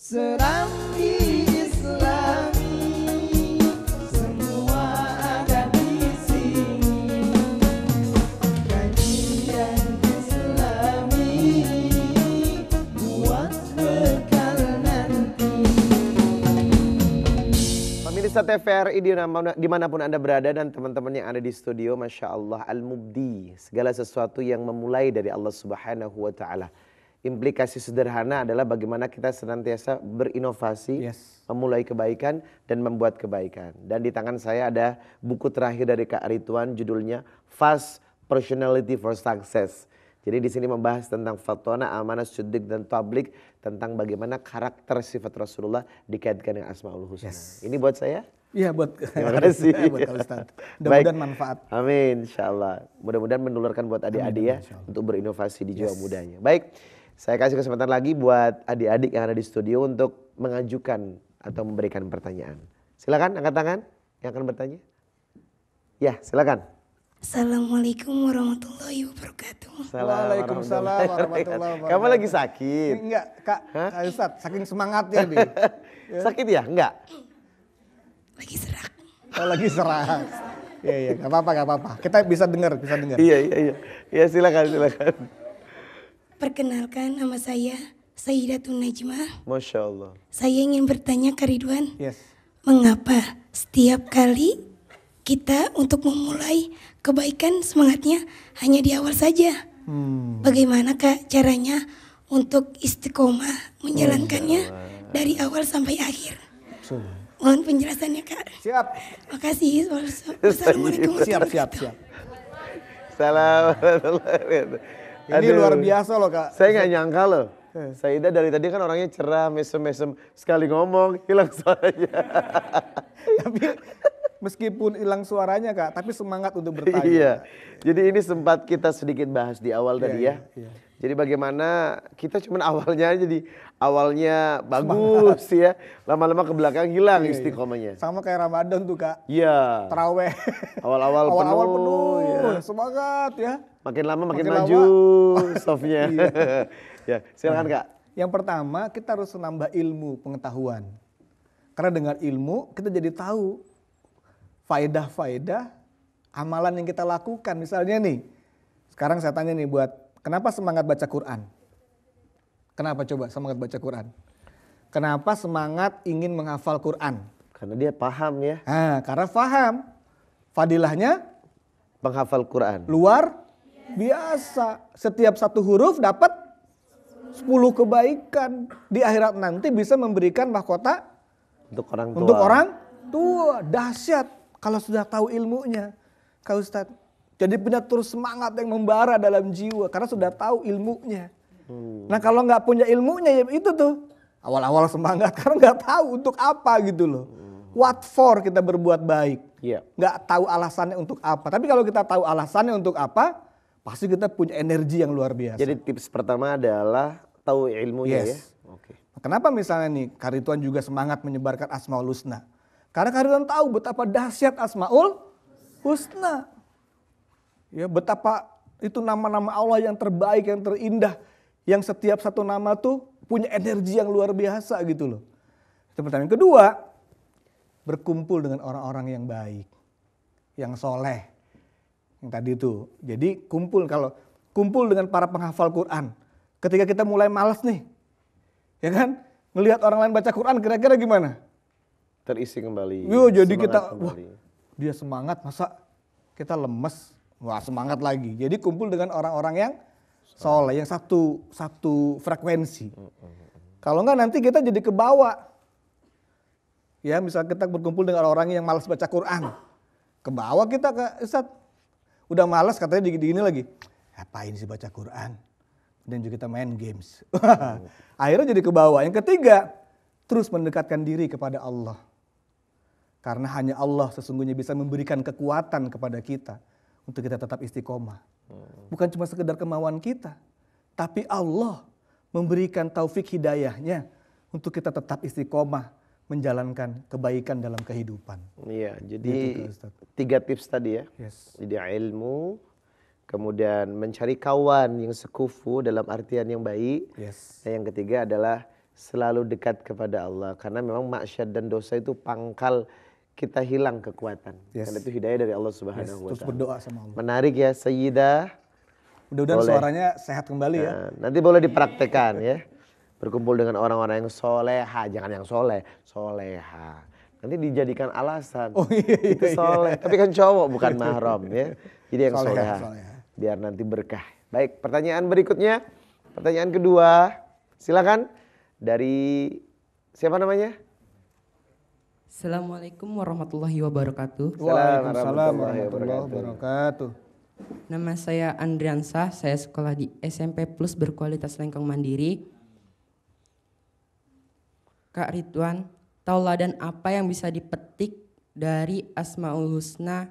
Serambi Islami di Pemirsa TVRI dimanapun Anda berada dan teman-teman yang ada di studio, Masya Allah Al-Mubdi. Segala sesuatu yang memulai dari Allah Subhanahu Wa Ta'ala implikasi sederhana adalah bagaimana kita senantiasa berinovasi, yes. memulai kebaikan dan membuat kebaikan. Dan di tangan saya ada buku terakhir dari Kak Rituan judulnya Fast Personality for Success. Jadi di sini membahas tentang fatona, amanah, sudik dan tablik tentang bagaimana karakter sifat Rasulullah dikaitkan dengan Asmaul Husna. Yes. Ini buat saya? Iya buat terima kasih buat Kak Ustaz. mudah manfaat. Amin Insya Allah. Mudah-mudahan menularkan buat adik-adik ya untuk berinovasi di jiwa yes. mudanya. Baik. Saya kasih kesempatan lagi buat adik-adik yang ada di studio untuk mengajukan atau memberikan pertanyaan. Silakan angkat tangan yang akan bertanya. Ya, silakan. Assalamualaikum warahmatullahi wabarakatuh. Assalamualaikum. warahmatullahi wabarakatuh. Kamu lagi sakit? Enggak, Kak. Hah? Kak eh, Ustaz, saking semangatnya nih. Sakit ya? Enggak. Lagi serak. Oh, lagi serak. Iya, iya, enggak apa-apa, enggak apa-apa. Kita bisa dengar, bisa dengar. Iya, iya, iya. Ya, silakan, silakan. Perkenalkan nama saya Sayyidatun Najma. Masya Allah. Saya ingin bertanya ke Ridwan. Yes. Mengapa setiap kali kita untuk memulai kebaikan semangatnya hanya di awal saja? Hmm. Bagaimana kak caranya untuk istiqomah menjalankannya oh, iya. dari awal sampai akhir? Mohon penjelasannya kak. Siap. Makasih. Assalamualaikum. Siap, siap, siap. Assalamualaikum. Ini Aduh. luar biasa loh kak. Saya nggak nyangka loh. Eh. Saida dari tadi kan orangnya cerah, mesem-mesem. Sekali ngomong, hilang suaranya. tapi meskipun hilang suaranya kak, tapi semangat untuk bertanya. Iya. Jadi ini sempat kita sedikit bahas di awal iya, tadi ya. Iya, iya. Jadi bagaimana kita cuman awalnya jadi awalnya bagus Semangat. ya, lama-lama ke belakang hilang iya, iya. istiqomahnya. Iya. Sama kayak Ramadan tuh kak. Iya. Teraweh. Awal-awal penuh. Awal-awal penuh. Ya. Semangat ya. Makin lama makin, makin maju softnya. Iya. ya, silakan nah, kak. Yang pertama kita harus menambah ilmu pengetahuan. Karena dengan ilmu kita jadi tahu faedah-faedah amalan yang kita lakukan. Misalnya nih, sekarang saya tanya nih buat Kenapa semangat baca Quran? Kenapa coba semangat baca Quran? Kenapa semangat ingin menghafal Quran? Karena dia paham ya. Nah, karena paham. Fadilahnya? Penghafal Quran. Luar biasa. Setiap satu huruf dapat sepuluh kebaikan. Di akhirat nanti bisa memberikan mahkota untuk orang tua. Untuk orang tua. Dahsyat kalau sudah tahu ilmunya. Kak Ustadz, jadi punya terus semangat yang membara dalam jiwa karena sudah tahu ilmunya. Hmm. Nah kalau nggak punya ilmunya ya itu tuh awal-awal semangat karena nggak tahu untuk apa gitu loh. Hmm. What for kita berbuat baik? Yeah. tahu alasannya untuk apa. Tapi kalau kita tahu alasannya untuk apa, pasti kita punya energi yang luar biasa. Jadi tips pertama adalah tahu ilmunya ya. yes. ya. Okay. Nah, kenapa misalnya nih Karituan juga semangat menyebarkan Asmaul Husna? Karena Karituan tahu betapa dahsyat Asmaul Husna. Ya, betapa itu nama-nama Allah yang terbaik, yang terindah, yang setiap satu nama tuh punya energi yang luar biasa gitu loh. Itu pertanyaan kedua, berkumpul dengan orang-orang yang baik, yang soleh, yang tadi itu. Jadi kumpul kalau kumpul dengan para penghafal Quran. Ketika kita mulai malas nih, ya kan? Ngelihat orang lain baca Quran kira-kira gimana? Terisi kembali. Yo, jadi kita kembali. wah, dia semangat masa kita lemes Wah semangat lagi. Jadi kumpul dengan orang-orang yang soleh, yang satu satu frekuensi. Kalau enggak nanti kita jadi ke bawah. Ya, misal kita berkumpul dengan orang-orang yang malas baca Quran. Ke bawah kita ke Ustaz. Udah malas katanya di gini lagi. Ngapain sih baca Quran? Dan juga kita main games. Akhirnya jadi ke bawah. Yang ketiga, terus mendekatkan diri kepada Allah. Karena hanya Allah sesungguhnya bisa memberikan kekuatan kepada kita untuk kita tetap istiqomah. Hmm. Bukan cuma sekedar kemauan kita, tapi Allah memberikan taufik hidayahnya untuk kita tetap istiqomah menjalankan kebaikan dalam kehidupan. Iya, jadi gitu tiga tips tadi ya. Yes. Jadi ilmu, kemudian mencari kawan yang sekufu dalam artian yang baik. Yes. Dan yang ketiga adalah selalu dekat kepada Allah karena memang maksiat dan dosa itu pangkal kita hilang kekuatan. Yes. Karena itu hidayah dari Allah Subhanahu yes. wa taala. Terus berdoa sama Allah. Menarik ya Sayyidah. Mudah-mudahan suaranya sehat kembali ya. nah, ya. Nanti boleh dipraktekkan ya. Berkumpul dengan orang-orang yang soleha, jangan yang soleh, soleha. Nanti dijadikan alasan. Oh, iya, iya itu iya. soleh. Iya. Tapi kan cowok bukan mahram ya. Jadi yang soleha. soleha. Biar nanti berkah. Baik, pertanyaan berikutnya. Pertanyaan kedua. Silakan dari siapa namanya? Assalamualaikum warahmatullahi wabarakatuh. Waalaikumsalam warahmatullahi wabarakatuh. Nama saya Andriansah, saya sekolah di SMP Plus berkualitas Lengkong Mandiri. Kak Ridwan, taulah dan apa yang bisa dipetik dari Asmaul Husna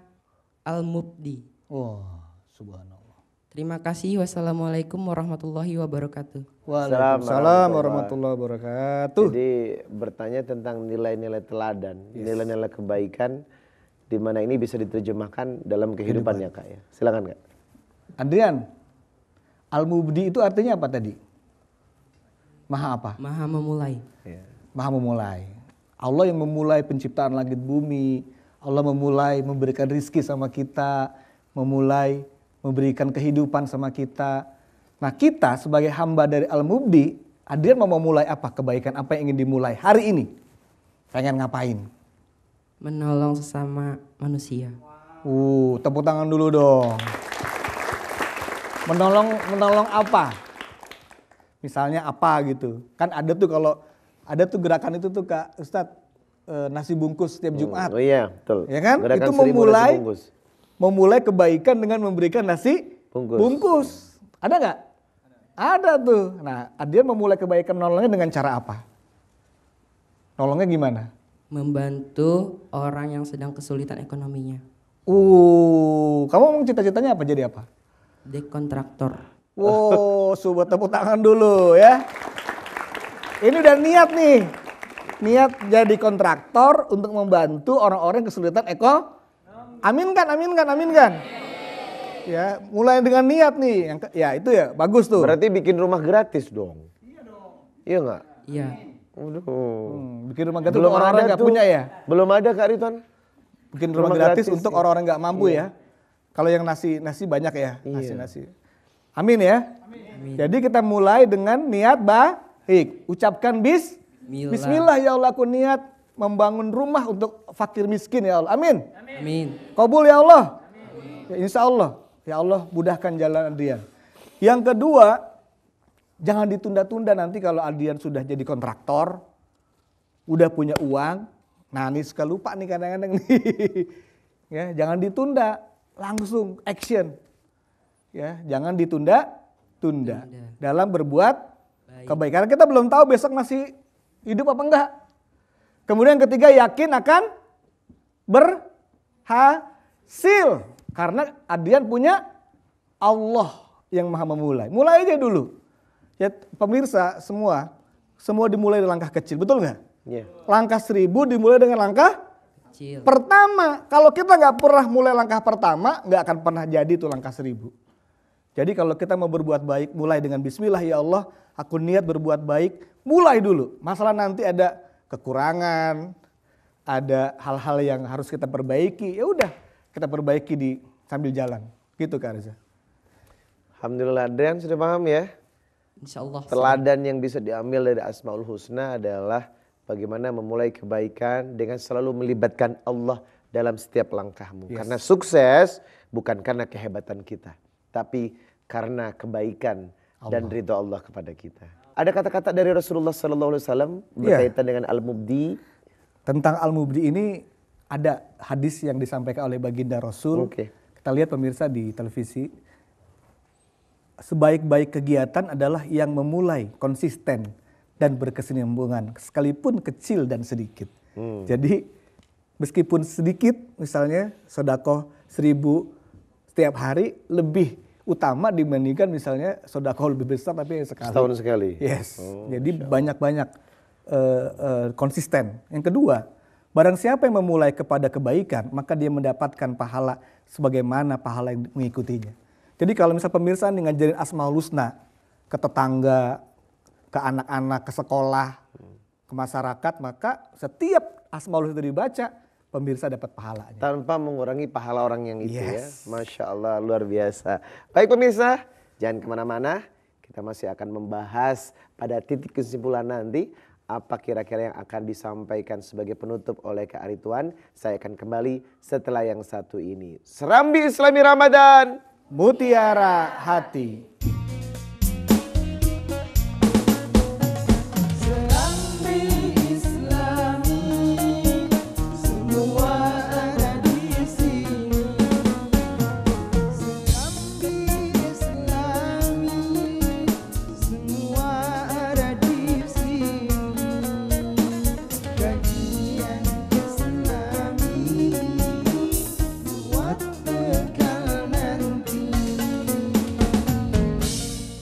Al-Mubdi? Wah, oh, subhanallah. Terima kasih. Wassalamualaikum warahmatullahi wabarakatuh. Waalaikumsalam warahmatullahi wabarakatuh. Jadi bertanya tentang nilai-nilai teladan, nilai-nilai kebaikan, di mana ini bisa diterjemahkan dalam kehidupannya Kehidupan. Ya, kak ya. Silakan kak. Andrian, al-mubdi itu artinya apa tadi? Maha apa? Maha memulai. Iya. Maha memulai. Allah yang memulai penciptaan langit bumi. Allah memulai memberikan rizki sama kita. Memulai memberikan kehidupan sama kita. Nah kita sebagai hamba dari Al-Mubdi, Adrian mau memulai apa kebaikan, apa yang ingin dimulai hari ini? Pengen ngapain? Menolong sesama manusia. Uh, tepuk tangan dulu dong. Menolong, menolong apa? Misalnya apa gitu. Kan ada tuh kalau, ada tuh gerakan itu tuh Kak Ustadz, eh, nasi bungkus setiap hmm, Jumat. oh iya, betul. Ya kan? Gerakan itu memulai memulai kebaikan dengan memberikan nasi bungkus. bungkus. Ada nggak? Ada. Ada tuh. Nah, dia memulai kebaikan nolongnya dengan cara apa? Nolongnya gimana? Membantu orang yang sedang kesulitan ekonominya. Uh, kamu mau cita-citanya apa jadi apa? Dekontraktor. Wow, sobat tepuk tangan dulu ya. Ini udah niat nih. Niat jadi kontraktor untuk membantu orang-orang kesulitan ekonomi Amin kan, amin kan, amin kan? Ya, mulai dengan niat nih. Ya itu ya, bagus tuh. Berarti bikin rumah gratis dong. Iya dong. Iya nggak? Iya. Udah. Hmm, bikin rumah gratis belum orang-orang nggak punya ya? Belum ada Kak Riton. Bikin rumah, rumah gratis, gratis untuk orang-orang nggak mampu iya. ya. Kalau yang nasi nasi banyak ya, iya. nasi nasi. Amin ya. Amin. Jadi kita mulai dengan niat baik. Ucapkan bis. Bismillah, Bismillah ya Allah aku niat membangun rumah untuk fakir miskin ya Allah. Amin. Amin. Kabul ya Allah. Amin. Ya, insya Allah. Ya Allah mudahkan jalan Adrian. Yang kedua, jangan ditunda-tunda nanti kalau Adrian sudah jadi kontraktor, udah punya uang, nangis ini lupa nih kadang-kadang nih. ya, jangan ditunda, langsung action. Ya, jangan ditunda, tunda. Dalam berbuat kebaikan. Kita belum tahu besok masih hidup apa enggak. Kemudian ketiga yakin akan berhasil. Karena adian punya Allah yang maha memulai. Mulai aja dulu. Ya, pemirsa semua, semua dimulai dari langkah kecil, betul nggak? Yeah. Langkah seribu dimulai dengan langkah kecil. pertama. Kalau kita nggak pernah mulai langkah pertama, nggak akan pernah jadi itu langkah seribu. Jadi kalau kita mau berbuat baik, mulai dengan Bismillah ya Allah, aku niat berbuat baik, mulai dulu. Masalah nanti ada kekurangan, ada hal-hal yang harus kita perbaiki, ya udah kita perbaiki di sambil jalan. Gitu Kak Reza. Alhamdulillah Adrian sudah paham ya? Insya Allah. Teladan yang bisa diambil dari Asmaul Husna adalah bagaimana memulai kebaikan dengan selalu melibatkan Allah dalam setiap langkahmu. Yes. Karena sukses bukan karena kehebatan kita, tapi karena kebaikan Allah. dan ridho Allah kepada kita. Ada kata-kata dari Rasulullah Sallallahu Alaihi Wasallam iya. berkaitan yeah. dengan al-mubdi. Tentang al-mubdi ini ada hadis yang disampaikan oleh baginda Rasul. Okay. Kita lihat pemirsa di televisi. Sebaik-baik kegiatan adalah yang memulai konsisten dan berkesinambungan, sekalipun kecil dan sedikit. Hmm. Jadi meskipun sedikit, misalnya sodakoh seribu setiap hari lebih utama dibandingkan misalnya sodako lebih besar tapi sekali. Setahun sekali. Yes. Oh, Jadi banyak-banyak uh, uh, konsisten. Yang kedua, barang siapa yang memulai kepada kebaikan, maka dia mendapatkan pahala sebagaimana pahala yang mengikutinya. Jadi kalau misal pemirsa nih ngajarin Asmaul Husna ke tetangga, ke anak-anak, ke sekolah, ke masyarakat, maka setiap Asmaul Husna dibaca, pemirsa dapat pahala Tanpa mengurangi pahala orang yang itu ya. yes. ya. Masya Allah luar biasa. Baik pemirsa, jangan kemana-mana. Kita masih akan membahas pada titik kesimpulan nanti apa kira-kira yang akan disampaikan sebagai penutup oleh Kak Arituan. Saya akan kembali setelah yang satu ini. Serambi Islami Ramadan. Mutiara Hati.